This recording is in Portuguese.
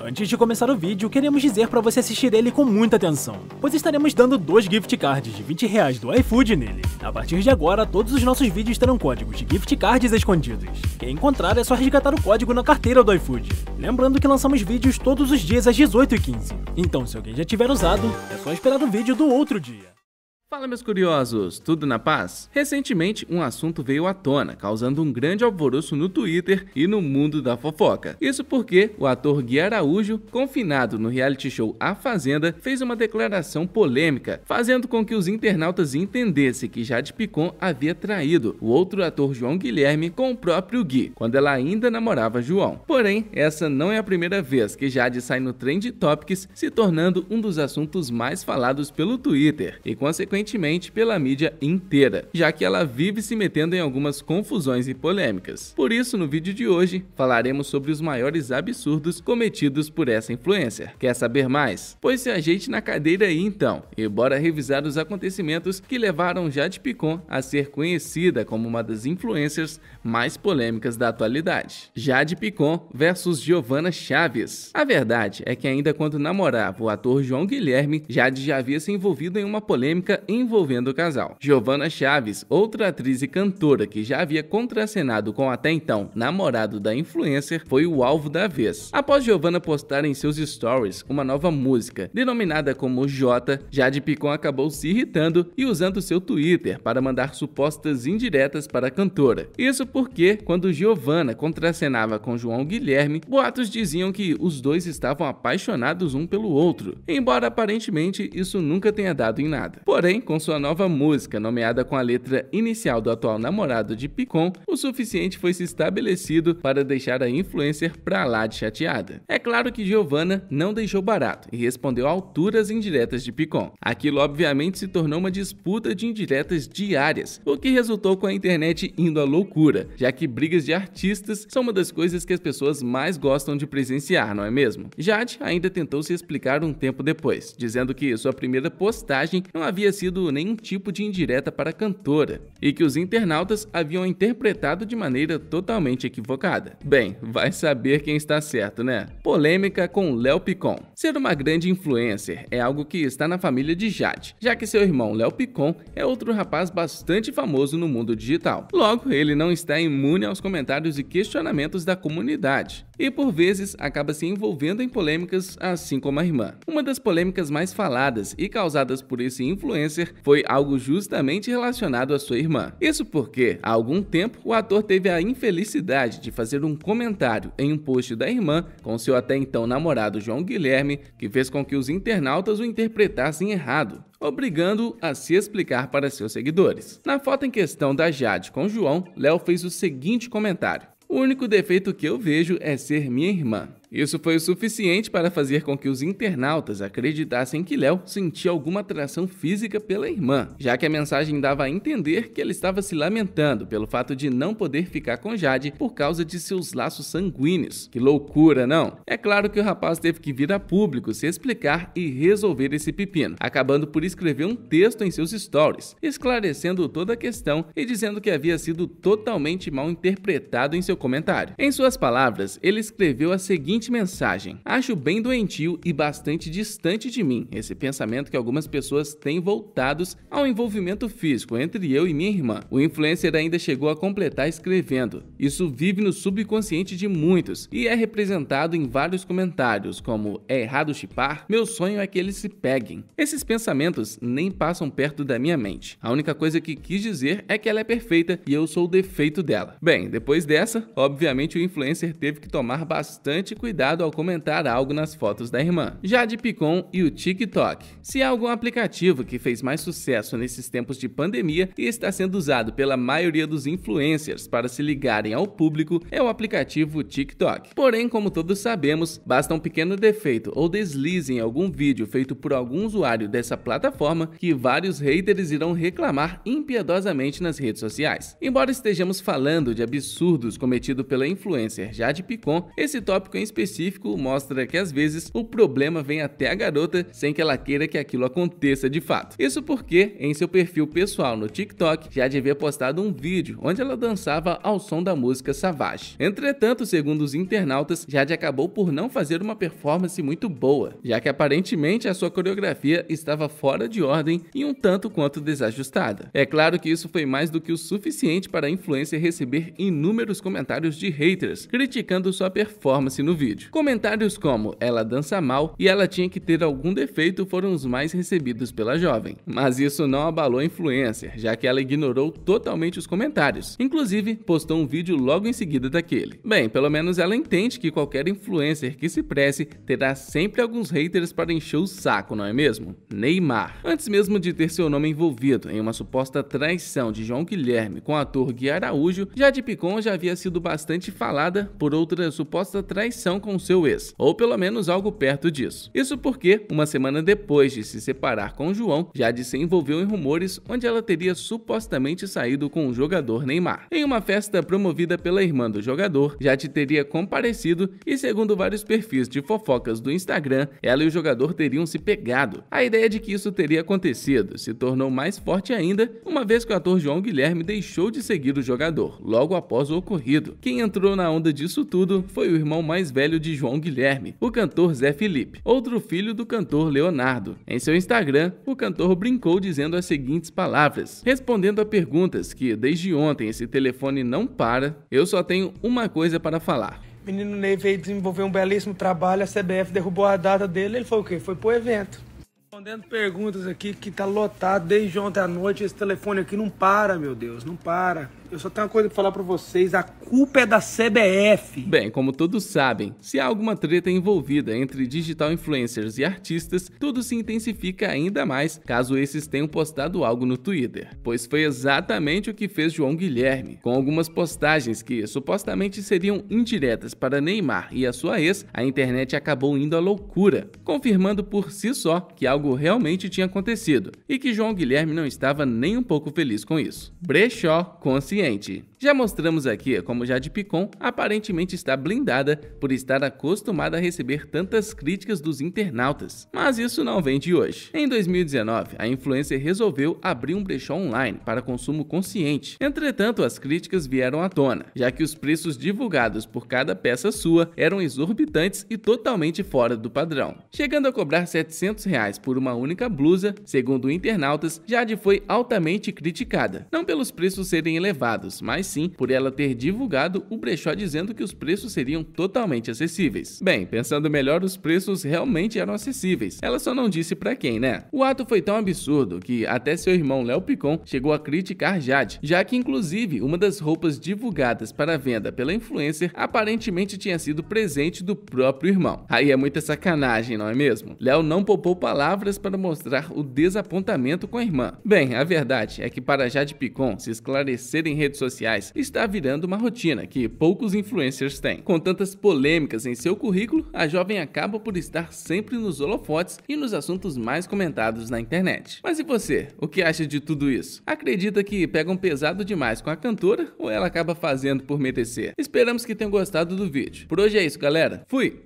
Antes de começar o vídeo, queremos dizer para você assistir ele com muita atenção, pois estaremos dando dois gift cards de 20 reais do iFood nele. A partir de agora, todos os nossos vídeos terão códigos de gift cards escondidos. Quem encontrar é só resgatar o código na carteira do iFood. Lembrando que lançamos vídeos todos os dias às 18h15, então se alguém já tiver usado, é só esperar o vídeo do outro dia. Fala meus curiosos, tudo na paz? Recentemente, um assunto veio à tona, causando um grande alvoroço no Twitter e no mundo da fofoca. Isso porque o ator Gui Araújo, confinado no reality show A Fazenda, fez uma declaração polêmica, fazendo com que os internautas entendessem que Jade Picon havia traído o outro ator João Guilherme com o próprio Gui, quando ela ainda namorava João. Porém, essa não é a primeira vez que Jade sai no Trend Topics, se tornando um dos assuntos mais falados pelo Twitter e, consequentemente, frequentemente pela mídia inteira, já que ela vive se metendo em algumas confusões e polêmicas. Por isso, no vídeo de hoje, falaremos sobre os maiores absurdos cometidos por essa influencer. Quer saber mais? Pois se ajeite na cadeira aí então, e bora revisar os acontecimentos que levaram Jade Picon a ser conhecida como uma das influencers mais polêmicas da atualidade. Jade Picon versus Giovanna Chaves. A verdade é que ainda quando namorava o ator João Guilherme, Jade já havia se envolvido em uma polêmica envolvendo o casal. Giovanna Chaves, outra atriz e cantora que já havia contracenado com até então namorado da influencer, foi o alvo da vez. Após Giovanna postar em seus stories uma nova música, denominada como Jota, Jade Picon acabou se irritando e usando seu Twitter para mandar supostas indiretas para a cantora. Isso porque, quando Giovanna contracenava com João Guilherme, boatos diziam que os dois estavam apaixonados um pelo outro, embora aparentemente isso nunca tenha dado em nada. Porém, também com sua nova música, nomeada com a letra inicial do atual namorado de Picon, o suficiente foi se estabelecido para deixar a influencer pra lá de chateada. É claro que Giovanna não deixou barato e respondeu alturas indiretas de Picon. Aquilo obviamente se tornou uma disputa de indiretas diárias, o que resultou com a internet indo à loucura, já que brigas de artistas são uma das coisas que as pessoas mais gostam de presenciar, não é mesmo? Jade ainda tentou se explicar um tempo depois, dizendo que sua primeira postagem não havia sido sido nenhum tipo de indireta para a cantora e que os internautas haviam interpretado de maneira totalmente equivocada. Bem, vai saber quem está certo, né? Polêmica com Léo Picon. Ser uma grande influencer é algo que está na família de Jade, já que seu irmão Léo Picon é outro rapaz bastante famoso no mundo digital. Logo, ele não está imune aos comentários e questionamentos da comunidade e por vezes acaba se envolvendo em polêmicas assim como a irmã. Uma das polêmicas mais faladas e causadas por esse influencer câncer foi algo justamente relacionado à sua irmã. Isso porque, há algum tempo, o ator teve a infelicidade de fazer um comentário em um post da irmã com seu até então namorado João Guilherme, que fez com que os internautas o interpretassem errado obrigando-o a se explicar para seus seguidores. Na foto em questão da Jade com João, Léo fez o seguinte comentário: O único defeito que eu vejo é ser minha irmã. Isso foi o suficiente para fazer com que os internautas acreditassem que Léo sentia alguma atração física pela irmã, já que a mensagem dava a entender que ele estava se lamentando pelo fato de não poder ficar com Jade por causa de seus laços sanguíneos. Que loucura, não? É claro que o rapaz teve que vir a público se explicar e resolver esse pepino, acabando por escrever um texto em seus stories, esclarecendo toda a questão e dizendo que havia sido totalmente mal interpretado em seu comentário. Em suas palavras, ele escreveu a seguinte seguinte mensagem: Acho bem doentio e bastante distante de mim esse pensamento que algumas pessoas têm voltados ao envolvimento físico entre eu e minha irmã. O influencer ainda chegou a completar escrevendo: Isso vive no subconsciente de muitos e é representado em vários comentários, como é errado chipar, meu sonho é que eles se peguem. Esses pensamentos nem passam perto da minha mente. A única coisa que quis dizer é que ela é perfeita e eu sou o defeito dela. Bem, depois dessa, obviamente o influencer teve que tomar bastante cuidado cuidado ao comentar algo nas fotos da irmã. Jade Picon e o TikTok. Se há algum aplicativo que fez mais sucesso nesses tempos de pandemia e está sendo usado pela maioria dos influencers para se ligarem ao público, é o aplicativo TikTok. Porém, como todos sabemos, basta um pequeno defeito ou deslize em algum vídeo feito por algum usuário dessa plataforma que vários haters irão reclamar impiedosamente nas redes sociais. Embora estejamos falando de absurdos cometidos pela influencer Jade Picon, esse tópico em específico mostra que às vezes o problema vem até a garota sem que ela queira que aquilo aconteça de fato. Isso porque em seu perfil pessoal no TikTok já devia postado um vídeo onde ela dançava ao som da música Savage. Entretanto, segundo os internautas, Jade acabou por não fazer uma performance muito boa, já que aparentemente a sua coreografia estava fora de ordem e um tanto quanto desajustada. É claro que isso foi mais do que o suficiente para a influencer receber inúmeros comentários de haters criticando sua performance no vídeo vídeo. Comentários como ela dança mal e ela tinha que ter algum defeito foram os mais recebidos pela jovem. Mas isso não abalou a influencer, já que ela ignorou totalmente os comentários. Inclusive, postou um vídeo logo em seguida daquele. Bem, pelo menos ela entende que qualquer influencer que se prece terá sempre alguns haters para encher o saco, não é mesmo? Neymar. Antes mesmo de ter seu nome envolvido em uma suposta traição de João Guilherme com o ator Gui Araújo, Jade Picon já havia sido bastante falada por outra suposta traição relação com seu ex, ou pelo menos algo perto disso. Isso porque, uma semana depois de se separar com João, Jade se envolveu em rumores onde ela teria supostamente saído com o jogador Neymar. Em uma festa promovida pela irmã do jogador, Jade teria comparecido e, segundo vários perfis de fofocas do Instagram, ela e o jogador teriam se pegado. A ideia de que isso teria acontecido se tornou mais forte ainda, uma vez que o ator João Guilherme deixou de seguir o jogador logo após o ocorrido. Quem entrou na onda disso tudo foi o irmão mais velho de João Guilherme, o cantor Zé Felipe, outro filho do cantor Leonardo. Em seu Instagram, o cantor brincou dizendo as seguintes palavras: Respondendo a perguntas que desde ontem esse telefone não para, eu só tenho uma coisa para falar. Menino Ney veio desenvolver um belíssimo trabalho, a CBF derrubou a data dele, ele foi o quê? Foi pro evento. Respondendo perguntas aqui que tá lotado desde ontem à noite, esse telefone aqui não para, meu Deus, não para. Eu só tenho uma coisa para falar para vocês: a culpa é da CBF. Bem, como todos sabem, se há alguma treta envolvida entre digital influencers e artistas, tudo se intensifica ainda mais caso esses tenham postado algo no Twitter. Pois foi exatamente o que fez João Guilherme. Com algumas postagens que supostamente seriam indiretas para Neymar e a sua ex, a internet acabou indo à loucura, confirmando por si só que algo realmente tinha acontecido e que João Guilherme não estava nem um pouco feliz com isso. Brechó consciente cliente. Já mostramos aqui é como Jade Picon aparentemente está blindada por estar acostumada a receber tantas críticas dos internautas, mas isso não vem de hoje. Em 2019, a influencer resolveu abrir um brechó online para consumo consciente. Entretanto, as críticas vieram à tona, já que os preços divulgados por cada peça sua eram exorbitantes e totalmente fora do padrão. Chegando a cobrar 700 reais por uma única blusa, segundo internautas, Jade foi altamente criticada, não pelos preços serem elevados, mas sim por ela ter divulgado o brechó dizendo que os preços seriam totalmente acessíveis. Bem, pensando melhor, os preços realmente eram acessíveis. Ela só não disse para quem, né? O ato foi tão absurdo que até seu irmão Léo Picon chegou a criticar Jade, já que inclusive uma das roupas divulgadas para venda pela influencer aparentemente tinha sido presente do próprio irmão. Aí é muita sacanagem, não é mesmo? Léo não poupou palavras para mostrar o desapontamento com a irmã. Bem, a verdade é que para Jade Picon se esclarecer em redes sociais sociais está virando uma rotina que poucos influencers têm. Com tantas polêmicas em seu currículo, a jovem acaba por estar sempre nos holofotes e nos assuntos mais comentados na internet. Mas e você? O que acha de tudo isso? Acredita que pegam pesado demais com a cantora ou ela acaba fazendo por merecer? Esperamos que tenham gostado do vídeo. Por hoje é isso, galera. Fui!